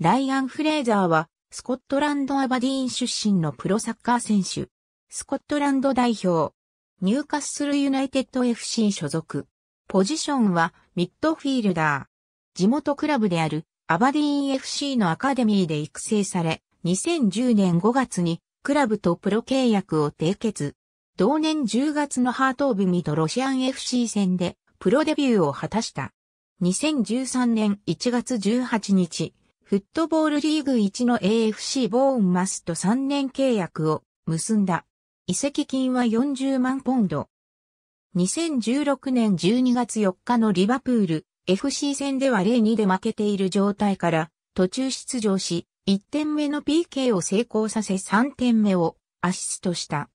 ライアン・フレーザーは、スコットランド・アバディーン出身のプロサッカー選手。スコットランド代表。ニューカッスルユナイテッド FC 所属。ポジションはミッドフィールダー。地元クラブであるアバディーン FC のアカデミーで育成され、2010年5月にクラブとプロ契約を締結。同年10月のハートオブミとロシアン FC 戦でプロデビューを果たした。2013年1月18日、フットボールリーグ1の AFC ボーンマスと3年契約を結んだ。移籍金は40万ポンド。2016年12月4日のリバプール FC 戦では0-2で負けている状態から途中出場し、1点目の PK を成功させ3点目をアシストした。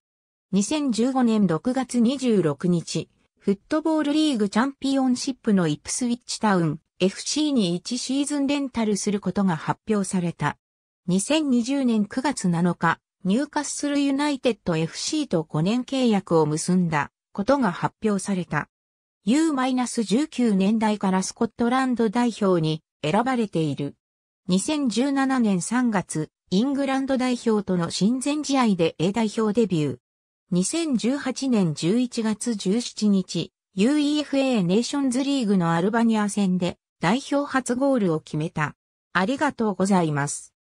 2015年6月26日、フットボールリーグチャンピオンシップのイプスウィッチタウン FC に1シーズンレンタルすることが発表された。2020年9月7日、ニューカッスルユナイテッド FC と5年契約を結んだことが発表された。U-19 年代からスコットランド代表に選ばれている。2017年3月、イングランド代表との親善試合で A 代表デビュー。2018年11月17日、UEFA ネーションズリーグのアルバニア戦で代表初ゴールを決めた。ありがとうございます。